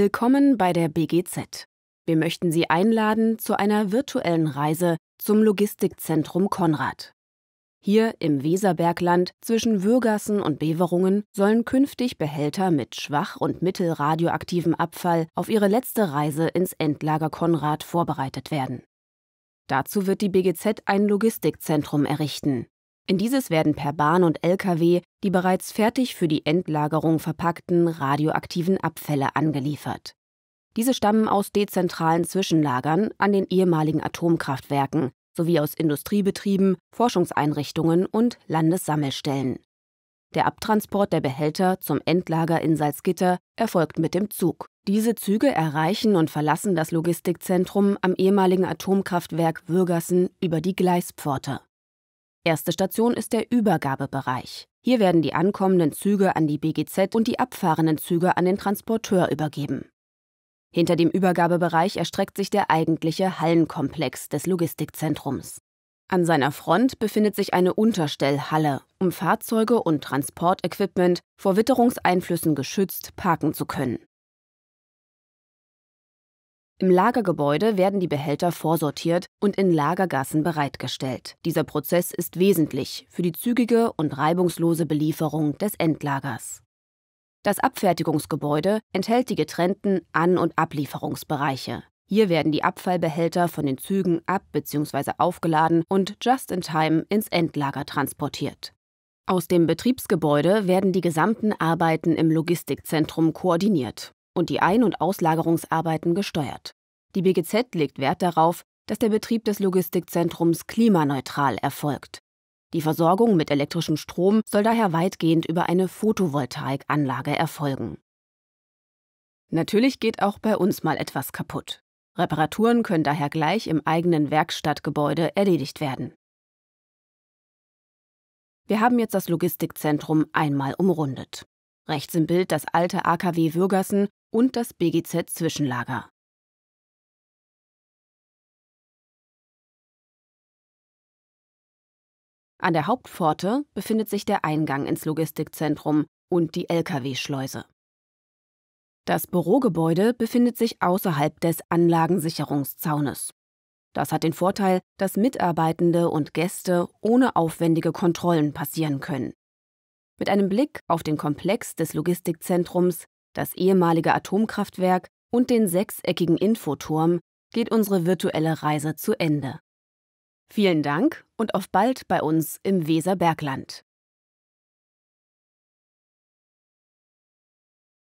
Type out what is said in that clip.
Willkommen bei der BGZ. Wir möchten Sie einladen zu einer virtuellen Reise zum Logistikzentrum Konrad. Hier im Weserbergland zwischen Würgassen und Beverungen sollen künftig Behälter mit schwach und mittelradioaktivem Abfall auf ihre letzte Reise ins Endlager Konrad vorbereitet werden. Dazu wird die BGZ ein Logistikzentrum errichten. In dieses werden per Bahn und Lkw die bereits fertig für die Endlagerung verpackten radioaktiven Abfälle angeliefert. Diese stammen aus dezentralen Zwischenlagern an den ehemaligen Atomkraftwerken sowie aus Industriebetrieben, Forschungseinrichtungen und Landessammelstellen. Der Abtransport der Behälter zum Endlager in Salzgitter erfolgt mit dem Zug. Diese Züge erreichen und verlassen das Logistikzentrum am ehemaligen Atomkraftwerk Würgassen über die Gleispforte. Erste Station ist der Übergabebereich. Hier werden die ankommenden Züge an die BGZ und die abfahrenden Züge an den Transporteur übergeben. Hinter dem Übergabebereich erstreckt sich der eigentliche Hallenkomplex des Logistikzentrums. An seiner Front befindet sich eine Unterstellhalle, um Fahrzeuge und Transportequipment vor Witterungseinflüssen geschützt parken zu können. Im Lagergebäude werden die Behälter vorsortiert und in Lagergassen bereitgestellt. Dieser Prozess ist wesentlich für die zügige und reibungslose Belieferung des Endlagers. Das Abfertigungsgebäude enthält die getrennten An- und Ablieferungsbereiche. Hier werden die Abfallbehälter von den Zügen ab- bzw. aufgeladen und just in time ins Endlager transportiert. Aus dem Betriebsgebäude werden die gesamten Arbeiten im Logistikzentrum koordiniert und die Ein- und Auslagerungsarbeiten gesteuert. Die BGZ legt Wert darauf, dass der Betrieb des Logistikzentrums klimaneutral erfolgt. Die Versorgung mit elektrischem Strom soll daher weitgehend über eine Photovoltaikanlage erfolgen. Natürlich geht auch bei uns mal etwas kaputt. Reparaturen können daher gleich im eigenen Werkstattgebäude erledigt werden. Wir haben jetzt das Logistikzentrum einmal umrundet. Rechts im Bild das alte AKW Würgersen und das BGZ Zwischenlager. An der Hauptpforte befindet sich der Eingang ins Logistikzentrum und die Lkw-Schleuse. Das Bürogebäude befindet sich außerhalb des Anlagensicherungszaunes. Das hat den Vorteil, dass Mitarbeitende und Gäste ohne aufwendige Kontrollen passieren können. Mit einem Blick auf den Komplex des Logistikzentrums das ehemalige Atomkraftwerk und den sechseckigen Infoturm geht unsere virtuelle Reise zu Ende. Vielen Dank und auf bald bei uns im Weserbergland.